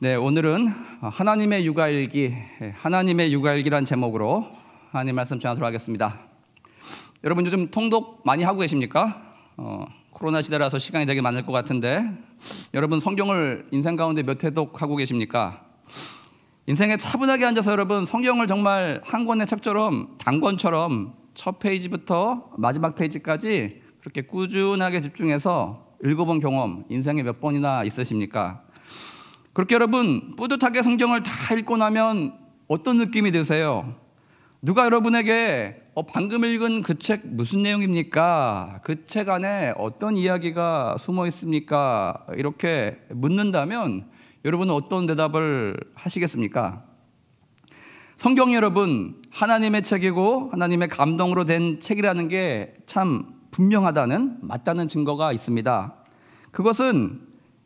네, 오늘은 하나님의 육아일기, 예, 하나님의 육아일기란 제목으로 하나님 말씀 전하도록 하겠습니다. 여러분 요즘 통독 많이 하고 계십니까? 어, 코로나 시대라서 시간이 되게 많을 것 같은데 여러분 성경을 인생 가운데 몇 회독 하고 계십니까? 인생에 차분하게 앉아서 여러분 성경을 정말 한 권의 책처럼 단권처럼 첫 페이지부터 마지막 페이지까지 그렇게 꾸준하게 집중해서 읽어본 경험 인생에 몇 번이나 있으십니까? 그렇게 여러분 뿌듯하게 성경을 다 읽고 나면 어떤 느낌이 드세요? 누가 여러분에게 어, 방금 읽은 그 책 무슨 내용입니까? 그 책 안에 어떤 이야기가 숨어 있습니까? 이렇게 묻는다면 여러분은 어떤 대답을 하시겠습니까? 성경 여러분, 하나님의 책이고 하나님의 감동으로 된 책이라는 게 참 분명하다는, 맞다는 증거가 있습니다. 그것은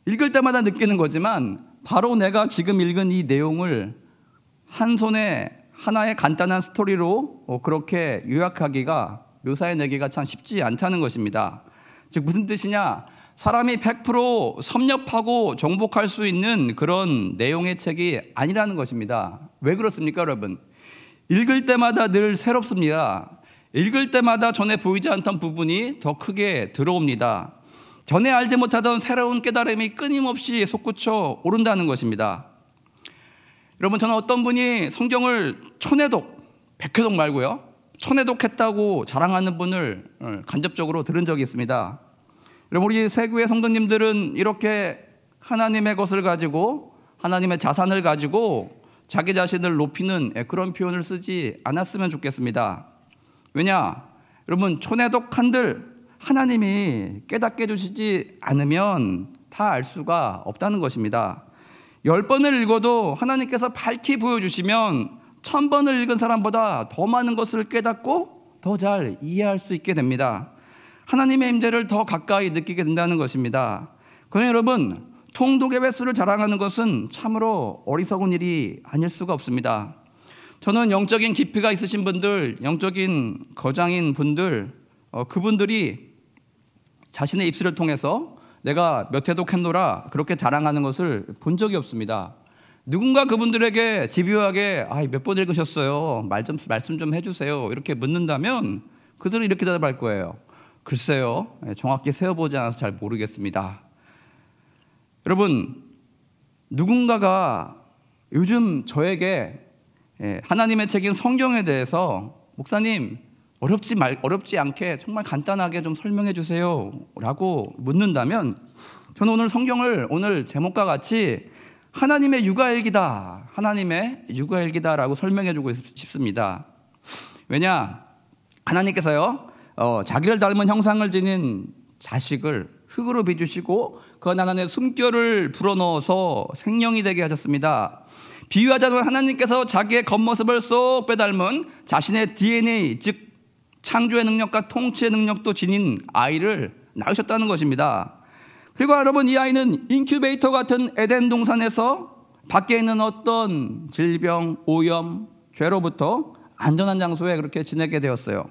읽을 때마다 느끼는 거지만 바로 내가 지금 읽은 이 내용을 한 손에 하나의 간단한 스토리로 어, 그렇게 요약하기가 묘사의내기가참 쉽지 않다는 것입니다. 즉 무슨 뜻이냐? 사람이 100% 섭렵하고 정복할 수 있는 그런 내용의 책이 아니라는 것입니다. 왜 그렇습니까, 여러분? 읽을 때마다 늘 새롭습니다. 읽을 때마다 전에 보이지 않던 부분이 더 크게 들어옵니다. 전에 알지 못하던 새로운 깨달음이 끊임없이 솟구쳐 오른다는 것입니다. 여러분, 저는 어떤 분이 성경을 천해독, 백해독 말고요. 천해독했다고 자랑하는 분을 어, 간접적으로 들은 적이 있습니다. 여러분, 우리 세교의 성도님들은 이렇게 하나님의 것을 가지고 하나님의 자산을 가지고 자기 자신을 높이는 예, 그런 표현을 쓰지 않았으면 좋겠습니다. 왜냐? 여러분, 초내독한들 하나님이 깨닫게 주시지 않으면 다 알 수가 없다는 것입니다. 열 번을 읽어도 하나님께서 밝히 보여주시면 천 번을 읽은 사람보다 더 많은 것을 깨닫고 더 잘 이해할 수 있게 됩니다. 하나님의 임재를 더 가까이 느끼게 된다는 것입니다. 그러나 여러분, 통독의 횟수를 자랑하는 것은 참으로 어리석은 일이 아닐 수가 없습니다. 저는 영적인 깊이가 있으신 분들, 영적인 거장인 분들, 어, 그분들이 자신의 입술을 통해서 내가 몇 해독했노라 그렇게 자랑하는 것을 본 적이 없습니다. 누군가 그분들에게 집요하게 아, 몇번 읽으셨어요? 말 좀, 말씀 좀 해주세요. 이렇게 묻는다면 그들은 이렇게 대답할 거예요. 글쎄요, 예, 정확히 세어보지 않아서 잘 모르겠습니다. 여러분, 누군가가 요즘 저에게 예, 하나님의 책인 성경에 대해서 목사님, 어렵지 말 어렵지 않게 정말 간단하게 좀 설명해 주세요라고 묻는다면 저는 오늘 성경을 오늘 제목과 같이 하나님의 육아일기다 하나님의 육아일기다라고 설명해 주고 싶습니다. 왜냐 하나님께서요 어, 자기를 닮은 형상을 지닌 자식을 흙으로 비주시고 그 하나님의 숨결을 불어넣어서 생명이 되게 하셨습니다. 비유하자면 하나님께서 자기의 겉모습을 쏙 빼닮은 자신의 DNA 즉 창조의 능력과 통치의 능력도 지닌 아이를 낳으셨다는 것입니다. 그리고 여러분 이 아이는 인큐베이터 같은 에덴 동산에서 밖에 있는 어떤 질병, 오염, 죄로부터 안전한 장소에 그렇게 지내게 되었어요.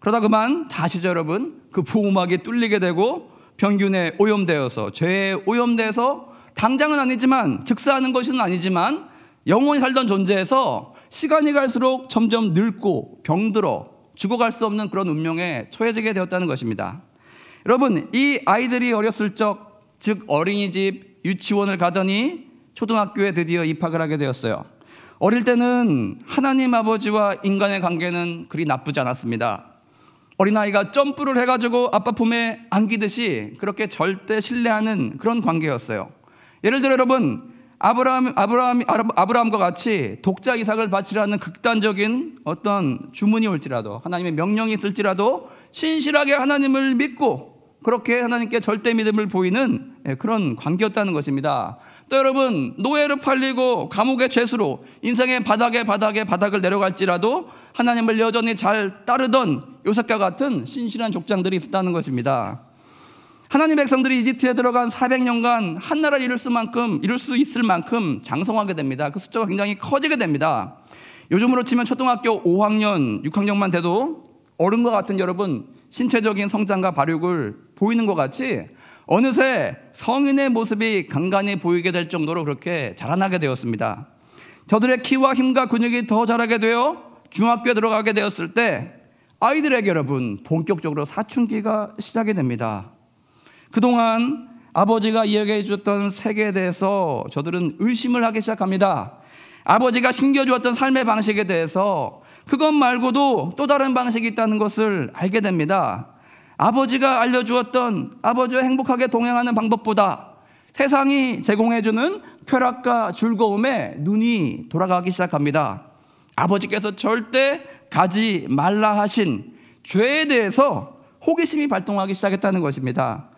그러다 그만 다시 여러분 그 보호막이 뚫리게 되고 병균에 오염되어서 죄에 오염돼서 당장은 아니지만 즉사하는 것은 아니지만 영원히 살던 존재에서 시간이 갈수록 점점 늙고 병들어 죽어갈 수 없는 그런 운명에 처해지게 되었다는 것입니다. 여러분, 이 아이들이 어렸을 적, 즉 어린이집, 유치원을 가더니 초등학교에 드디어 입학을 하게 되었어요. 어릴 때는 하나님 아버지와 인간의 관계는 그리 나쁘지 않았습니다. 어린아이가 점프를 해가지고 아빠 품에 안기듯이 그렇게 절대 신뢰하는 그런 관계였어요. 예를 들어 여러분, 아브라함, 아브라함, 아브라함과 같이 독자 이삭을 바치라는 극단적인 어떤 주문이 올지라도 하나님의 명령이 있을지라도 신실하게 하나님을 믿고 그렇게 하나님께 절대 믿음을 보이는 예, 그런 관계였다는 것입니다. 또 여러분 노예로 팔리고 감옥의 죄수로 인생의 바닥에 바닥에 바닥을 내려갈지라도 하나님을 여전히 잘 따르던 요셉과 같은 신실한 족장들이 있었다는 것입니다. 하나님 백성들이 이집트에 들어간 400년간 한 나라를 이룰 수만큼 이룰 수 있을 만큼 장성하게 됩니다. 그 숫자가 굉장히 커지게 됩니다. 요즘으로 치면 초등학교 5학년, 6학년만 돼도 어른과 같은 여러분 신체적인 성장과 발육을 보이는 것 같이 어느새 성인의 모습이 간간히 보이게 될 정도로 그렇게 자라나게 되었습니다. 저들의 키와 힘과 근육이 더 자라게 되어 중학교에 들어가게 되었을 때 아이들에게 여러분 본격적으로 사춘기가 시작이 됩니다. 그동안 아버지가 이야기해 주었던 세계에 대해서 저들은 의심을 하기 시작합니다. 아버지가 심겨주었던 삶의 방식에 대해서 그것 말고도 또 다른 방식이 있다는 것을 알게 됩니다. 아버지가 알려주었던 아버지와 행복하게 동행하는 방법보다 세상이 제공해주는 쾌락과 즐거움에 눈이 돌아가기 시작합니다. 아버지께서 절대 가지 말라 하신 죄에 대해서 호기심이 발동하기 시작했다는 것입니다.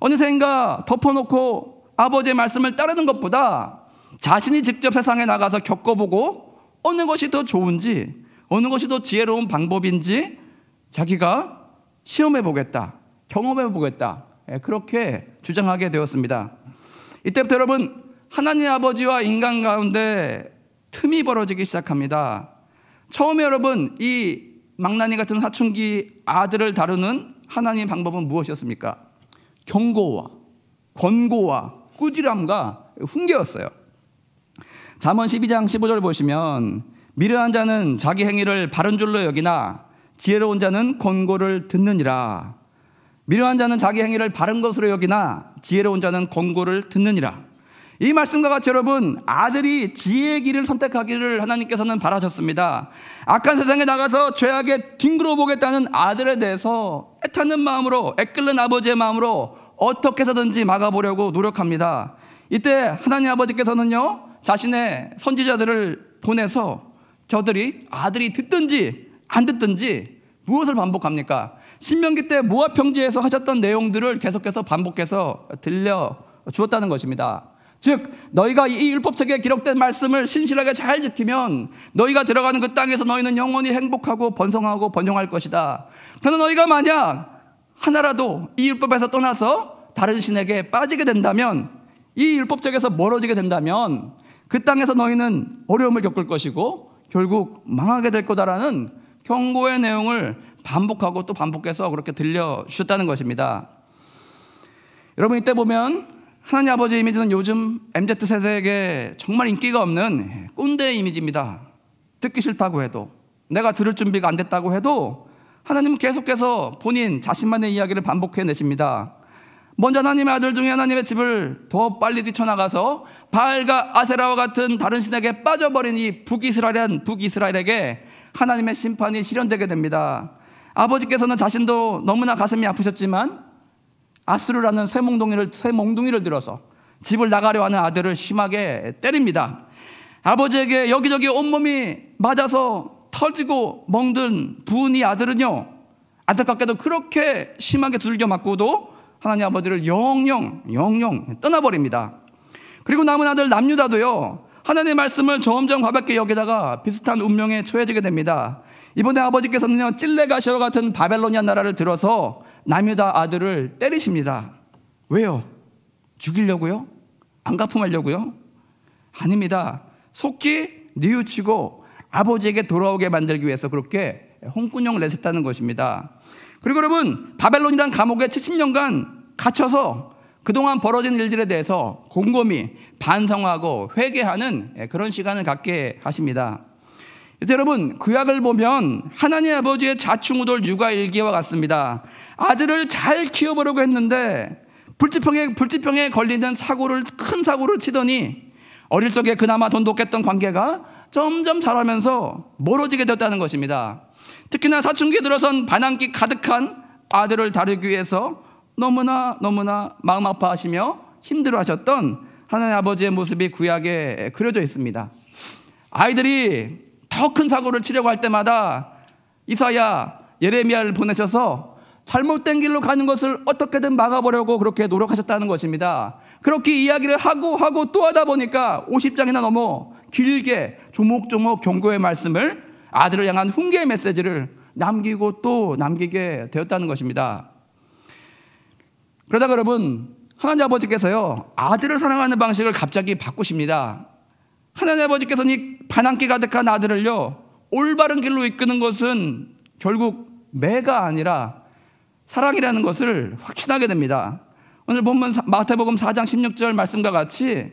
어느샌가 덮어놓고 아버지의 말씀을 따르는 것보다 자신이 직접 세상에 나가서 겪어보고 어느 것이 더 좋은지 어느 것이 더 지혜로운 방법인지 자기가 시험해 보겠다. 경험해 보겠다. 예, 그렇게 주장하게 되었습니다. 이때부터 여러분, 하나님 아버지와 인간 가운데 틈이 벌어지기 시작합니다. 처음에 여러분, 이 망나니 같은 사춘기 아들을 다루는 하나님 의 방법은 무엇이었습니까? 경고와 권고와 꾸지람과 훈계였어요. 잠언 12장 15절 보시면 미련한 자는 자기 행위를 바른 줄로 여기나 지혜로운 자는 권고를 듣느니라. 미련한 자는 자기 행위를 바른 것으로 여기나 지혜로운 자는 권고를 듣느니라. 이 말씀과 같이 여러분 아들이 지혜의 길을 선택하기를 하나님께서는 바라셨습니다. 악한 세상에 나가서 죄악에 뒹굴어 보겠다는 아들에 대해서 애타는 마음으로 애끓는 아버지의 마음으로 어떻게 해서든지 막아보려고 노력합니다. 이때 하나님 아버지께서는요 자신의 선지자들을 보내서 저들이 아들이 듣든지 안 듣든지 무엇을 반복합니까? 신명기 때 모압 평지에서 하셨던 내용들을 계속해서 반복해서 들려 주었다는 것입니다. 즉 너희가 이 율법책에 기록된 말씀을 신실하게 잘 지키면 너희가 들어가는 그 땅에서 너희는 영원히 행복하고 번성하고 번영할 것이다. 그러나 너희가 만약 하나라도 이 율법에서 떠나서 다른 신에게 빠지게 된다면 이 율법책에서 멀어지게 된다면 그 땅에서 너희는 어려움을 겪을 것이고 결국 망하게 될 거다라는 경고의 내용을 반복하고 또 반복해서 그렇게 들려주셨다는 것입니다. 여러분 이때 보면 하나님 아버지 이미지는 요즘 MZ세대에게 정말 인기가 없는 꼰대 이미지입니다. 듣기 싫다고 해도, 내가 들을 준비가 안 됐다고 해도, 하나님은 계속해서 본인 자신만의 이야기를 반복해 내십니다. 먼저 하나님의 아들 중에 하나님의 집을 더 빨리 뛰쳐나가서 바알과 아세라와 같은 다른 신에게 빠져버린 이 북이스라엘은 북이스라엘에게 하나님의 심판이 실현되게 됩니다. 아버지께서는 자신도 너무나 가슴이 아프셨지만 아스르라는새 몽둥이를 새 몽둥이를 들어서 집을 나가려 하는 아들을 심하게 때립니다. 아버지에게 여기저기 온몸이 맞아서 터지고 멍든 부은이 아들은요. 안타깝게도 그렇게 심하게 두들겨 맞고도 하나님 아버지를 영영 영영 떠나버립니다. 그리고 남은 아들 남유다도요. 하나님의 말씀을 점점 가볍게 여기다가 비슷한 운명에 처해지게 됩니다. 이번에 아버지께서는요. 찔레가시와 같은 바벨로니아 나라를 들어서 남유다 아들을 때리십니다. 왜요? 죽이려고요? 안가품하려고요 아닙니다. 속히 뉘우치고 아버지에게 돌아오게 만들기 위해서 그렇게 홍군형을 내셨다는 것입니다. 그리고 여러분, 바벨론이란 감옥에 70년간 갇혀서 그동안 벌어진 일들에 대해서 곰곰이 반성하고 회개하는 예, 그런 시간을 갖게 하십니다. 여러분, 구약을 보면 하나님 아버지의 자충우돌 육아 일기와 같습니다. 아들을 잘 키워보려고 했는데 불치병에, 불치병에 걸리는 사고를 큰 사고를 치더니 어릴 적에 그나마 돈독했던 관계가 점점 자라면서 멀어지게 됐다는 것입니다. 특히나 사춘기에 들어선 반항기 가득한 아들을 다루기 위해서 너무나 너무나 마음 아파하시며 힘들어하셨던 하나님 아버지의 모습이 구약에 그려져 있습니다. 아이들이 더 큰 사고를 치려고 할 때마다 이사야 예레미야를 보내셔서 잘못된 길로 가는 것을 어떻게든 막아보려고 그렇게 노력하셨다는 것입니다. 그렇게 이야기를 하고 하고 또 하다 보니까 50장이나 넘어 길게 조목조목 경고의 말씀을 아들을 향한 훈계의 메시지를 남기고 또 남기게 되었다는 것입니다. 그러다 여러분, 하나님 아버지께서요, 아들을 사랑하는 방식을 갑자기 바꾸십니다. 하나님 아버지께서는 이 반항기 가득한 아들을요, 올바른 길로 이끄는 것은 결국 매가 아니라 사랑이라는 것을 확신하게 됩니다. 오늘 본문 마태복음 4장 16절 말씀과 같이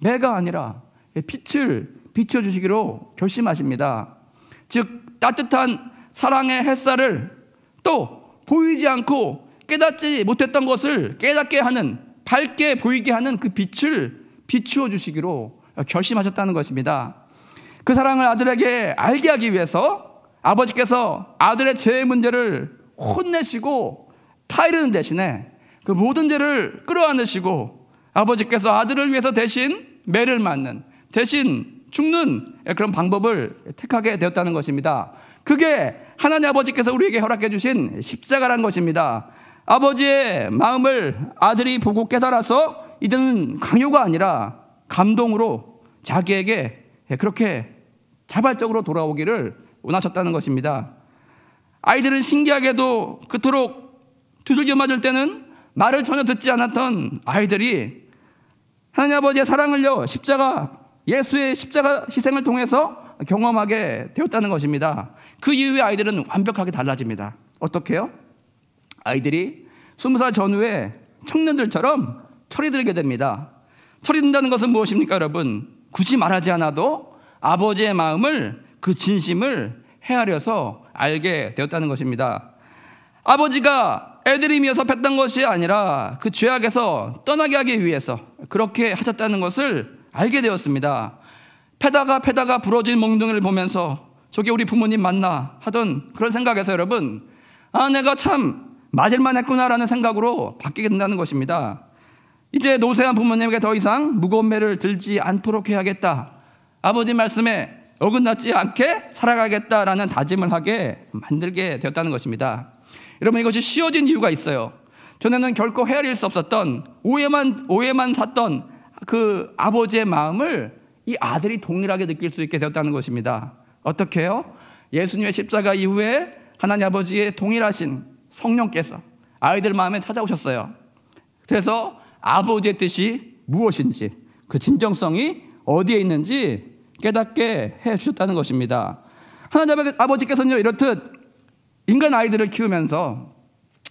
매가 아니라 빛을 비춰 주시기로 결심하십니다. 즉 따뜻한 사랑의 햇살을 또 보이지 않고 깨닫지 못했던 것을 깨닫게 하는 밝게 보이게 하는 그 빛을 비추어 주시기로 결심하셨다는 것입니다. 그 사랑을 아들에게 알게 하기 위해서 아버지께서 아들의 죄의 문제를 혼내시고 타이르는 대신에 그 모든 죄를 끌어안으시고 아버지께서 아들을 위해서 대신 매를 맞는 대신 죽는 그런 방법을 택하게 되었다는 것입니다. 그게 하나님 아버지께서 우리에게 허락해 주신 십자가란 것입니다. 아버지의 마음을 아들이 보고 깨달아서 이제는 강요가 아니라 감동으로 자기에게 그렇게 자발적으로 돌아오기를 원하셨다는 것입니다. 아이들은 신기하게도 그토록 두들겨 맞을 때는 말을 전혀 듣지 않았던 아이들이 하나님 아버지의 사랑을요, 십자가, 예수의 십자가 희생을 통해서 경험하게 되었다는 것입니다. 그 이후에 아이들은 완벽하게 달라집니다. 어떻게요? 아이들이 스무 살 전후에 청년들처럼 철이 들게 됩니다. 철이 든다는 것은 무엇입니까, 여러분? 굳이 말하지 않아도 아버지의 마음을 그 진심을 헤아려서 알게 되었다는 것입니다. 아버지가 애드림이어서 뱉던 것이 아니라 그 죄악에서 떠나게 하기 위해서 그렇게 하셨다는 것을 알게 되었습니다. 패다가 패다가 부러진 몽둥이를 보면서 저게 우리 부모님 맞나 하던 그런 생각에서 여러분, 아, 내가 참 맞을만 했구나라는 생각으로 바뀌게 된다는 것입니다. 이제 노쇠한 부모님에게 더 이상 무거운 매를 들지 않도록 해야겠다. 아버지 말씀에 어긋나지 않게 살아가겠다라는 다짐을 하게 만들게 되었다는 것입니다. 여러분 이것이 쉬워진 이유가 있어요. 전에는 결코 헤아릴 수 없었던 오해만 오해만 샀던 그 아버지의 마음을 이 아들이 동일하게 느낄 수 있게 되었다는 것입니다. 어떻게요? 예수님의 십자가 이후에 하나님 아버지의 동일하신 성령께서 아이들 마음에 찾아오셨어요. 그래서 아버지의 뜻이 무엇인지 그 진정성이 어디에 있는지 깨닫게 해 주셨다는 것입니다. 하나님 아버지께서는요, 이렇듯 인간 아이들을 키우면서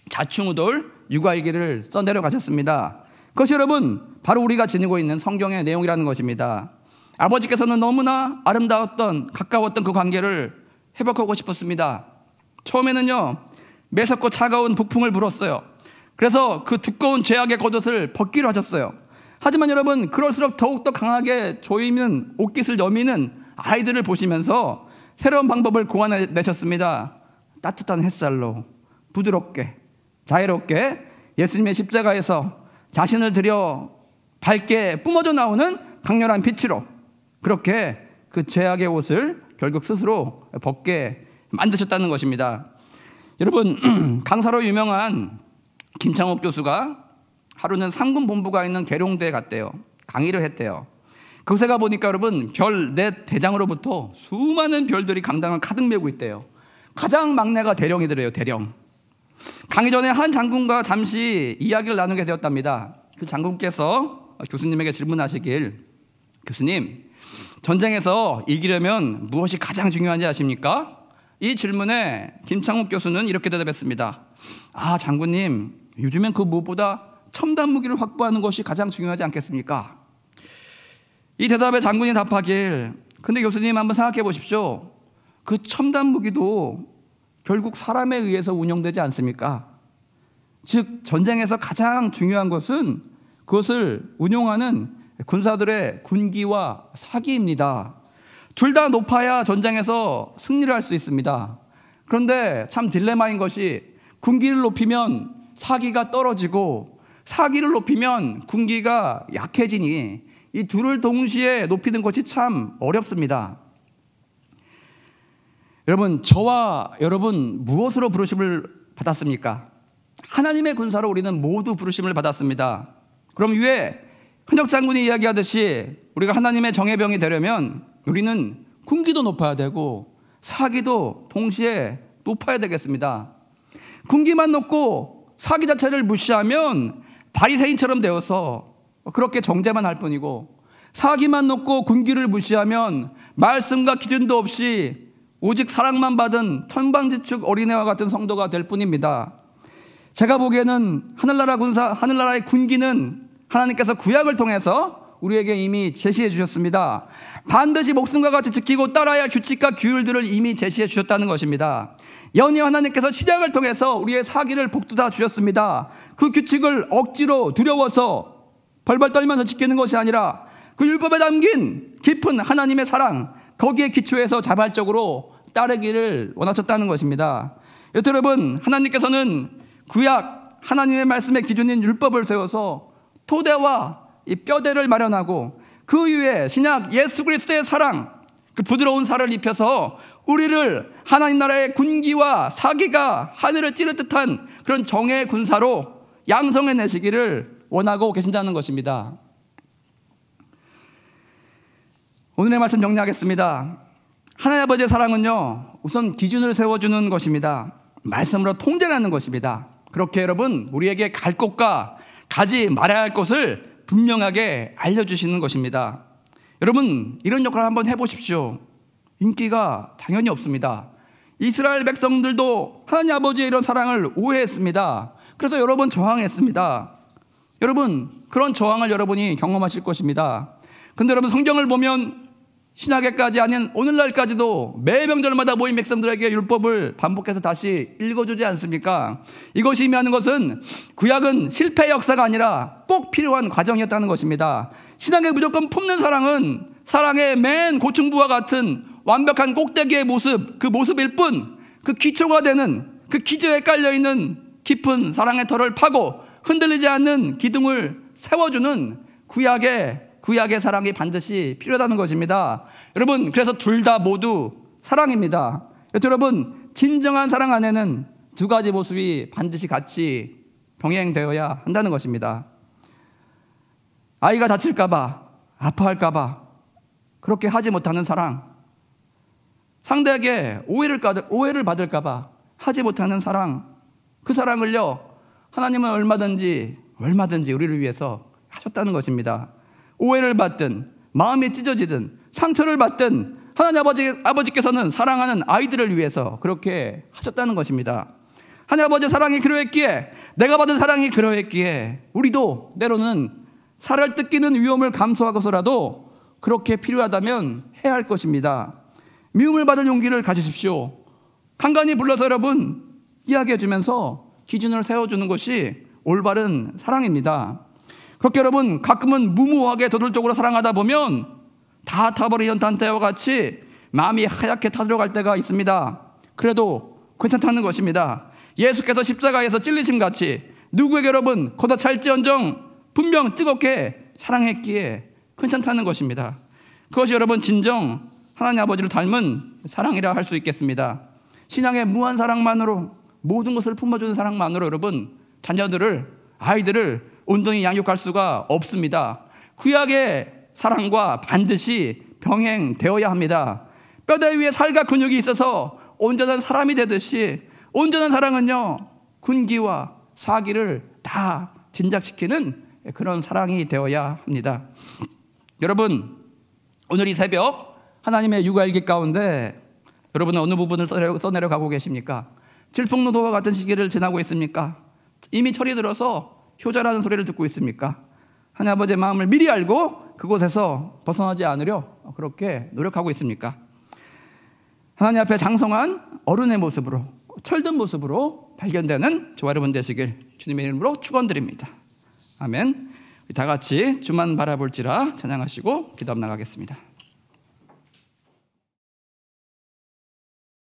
자충우돌 육아일기를 써내려 가셨습니다. 그것이 여러분, 바로 우리가 지니고 있는 성경의 내용이라는 것입니다. 아버지께서는 너무나 아름다웠던, 가까웠던 그 관계를 회복하고 싶었습니다. 처음에는요, 매섭고 차가운 북풍을 불었어요. 그래서 그 두꺼운 죄악의 겉옷을 벗기로 하셨어요. 하지만 여러분 그럴수록 더욱더 강하게 조이는 옷깃을 여미는 아이들을 보시면서 새로운 방법을 고안해 내셨습니다. 따뜻한 햇살로 부드럽게 자유롭게 예수님의 십자가에서 자신을 들여 밝게 뿜어져 나오는 강렬한 빛으로 그렇게 그 죄악의 옷을 결국 스스로 벗게 만드셨다는 것입니다. 여러분 강사로 유명한 김창옥 교수가 하루는 상군 본부가 있는 계룡대에 갔대요. 강의를 했대요. 그곳에 가 보니까 여러분 별내 대장으로부터 수많은 별들이 강당을 가득 메고 있대요. 가장 막내가 대령이더래요. 대령. 강의 전에 한 장군과 잠시 이야기를 나누게 되었답니다. 그 장군께서 교수님에게 질문하시길 교수님 전쟁에서 이기려면 무엇이 가장 중요한지 아십니까? 이 질문에 김창욱 교수는 이렇게 대답했습니다. 아 장군님 요즘엔 그 무엇보다 첨단 무기를 확보하는 것이 가장 중요하지 않겠습니까? 이 대답에 장군이 답하길 근데 교수님 한번 생각해 보십시오. 그 첨단 무기도 결국 사람에 의해서 운영되지 않습니까? 즉 전쟁에서 가장 중요한 것은 그것을 운용하는 군사들의 군기와 사기입니다. 둘 다 높아야 전쟁에서 승리를 할 수 있습니다. 그런데 참 딜레마인 것이 군기를 높이면 사기가 떨어지고 사기를 높이면 군기가 약해지니 이 둘을 동시에 높이는 것이 참 어렵습니다. 여러분, 저와 여러분 무엇으로 부르심을 받았습니까? 하나님의 군사로 우리는 모두 부르심을 받았습니다. 그럼 왜 흔적 장군이 이야기하듯이 우리가 하나님의 정예병이 되려면 우리는 군기도 높아야 되고 사기도 동시에 높아야 되겠습니다. 군기만 높고 사기 자체를 무시하면 바리새인처럼 되어서 그렇게 정제만 할 뿐이고 사기만 놓고 군기를 무시하면 말씀과 기준도 없이 오직 사랑만 받은 천방지축 어린애와 같은 성도가 될 뿐입니다. 제가 보기에는 하늘나라 군사 하늘나라의 군기는 하나님께서 구약을 통해서 우리에게 이미 제시해 주셨습니다. 반드시 목숨과 같이 지키고 따라야 할 규칙과 규율들을 이미 제시해 주셨다는 것입니다. 연이 하나님께서 시작을 통해서 우리의 사기를 복두사 주셨습니다. 그 규칙을 억지로 두려워서 벌벌 떨면서 지키는 것이 아니라 그 율법에 담긴 깊은 하나님의 사랑, 거기에 기초해서 자발적으로 따르기를 원하셨다는 것입니다. 여러분, 하나님께서는 구약 하나님의 말씀의 기준인 율법을 세워서 토대와 이 뼈대를 마련하고 그 위에 신약 예수 그리스도의 사랑 그 부드러운 살을 입혀서 우리를 하나님 나라의 군기와 사기가 하늘을 찌를 듯한 그런 정의 군사로 양성해 내시기를 원하고 계신다는 것입니다. 오늘의 말씀 정리하겠습니다. 하나님 아버지의 사랑은요, 우선 기준을 세워주는 것입니다. 말씀으로 통제하는 것입니다. 그렇게 여러분, 우리에게 갈 곳과 가지 말아야 할 곳을 분명하게 알려주시는 것입니다. 여러분, 이런 역할을 한번 해보십시오. 인기가 당연히 없습니다. 이스라엘 백성들도 하나님 아버지의 이런 사랑을 오해했습니다. 그래서 여러 번 저항했습니다. 여러분, 그런 저항을 여러분이 경험하실 것입니다. 근데 여러분 성경을 보면 신학에까지 아닌 오늘날까지도 매 명절마다 모인 백성들에게 율법을 반복해서 다시 읽어주지 않습니까? 이것이 의미하는 것은 구약은 실패 역사가 아니라 꼭 필요한 과정이었다는 것입니다. 신앙에 무조건 품는 사랑은 사랑의 맨 고충부와 같은 완벽한 꼭대기의 모습, 그 모습일 뿐, 그 기초가 되는 그 기저에 깔려있는 깊은 사랑의 털을 파고 흔들리지 않는 기둥을 세워주는 구약의 구약의 사랑이 반드시 필요하다는 것입니다. 여러분, 그래서 둘 다 모두 사랑입니다. 여러분, 진정한 사랑 안에는 두 가지 모습이 반드시 같이 병행되어야 한다는 것입니다. 아이가 다칠까봐, 아파할까봐, 그렇게 하지 못하는 사랑. 상대에게 오해를, 오해를 받을까봐 하지 못하는 사랑. 그 사랑을요, 하나님은 얼마든지, 얼마든지 우리를 위해서 하셨다는 것입니다. 오해를 받든 마음이 찢어지든 상처를 받든 하나님 아버지, 아버지께서는 사랑하는 아이들을 위해서 그렇게 하셨다는 것입니다. 하나님 아버지 사랑이 그러했기에 내가 받은 사랑이 그러했기에 우리도 때로는 살을 뜯기는 위험을 감수하고서라도 그렇게 필요하다면 해야 할 것입니다. 미움을 받을 용기를 가지십시오. 간간히 불러서 여러분 이야기해 주면서 기준을 세워주는 것이 올바른 사랑입니다. 그렇게 여러분 가끔은 무모하게 도돌적으로 사랑하다 보면 다 타버린 연탄 때와 같이 마음이 하얗게 타들어갈 때가 있습니다. 그래도 괜찮다는 것입니다. 예수께서 십자가에서 찔리심 같이 누구에게 여러분 거다 찰지언정 분명 뜨겁게 사랑했기에 괜찮다는 것입니다. 그것이 여러분 진정 하나님 아버지를 닮은 사랑이라 할 수 있겠습니다. 신앙의 무한 사랑만으로 모든 것을 품어주는 사랑만으로 여러분 자녀들을 아이들을 온전히 양육할 수가 없습니다. 구약의 사랑과 반드시 병행되어야 합니다. 뼈대 위에 살과 근육이 있어서 온전한 사람이 되듯이 온전한 사랑은요 군기와 사기를 다 진작시키는 그런 사랑이 되어야 합니다. 여러분 오늘 이 새벽 하나님의 육아일기 가운데 여러분은 어느 부분을 써내려가고 계십니까? 질풍노도와 같은 시기를 지나고 있습니까? 이미 철이 들어서 효자라는 소리를 듣고 있습니까? 하나님 아버지의 마음을 미리 알고 그곳에서 벗어나지 않으려 그렇게 노력하고 있습니까? 하나님 앞에 장성한 어른의 모습으로 철든 모습으로 발견되는 저와 여러분 되시길 주님의 이름으로 축원드립니다. 아멘. 다 같이 주만 바라볼지라 찬양하시고 기도 나가겠습니다.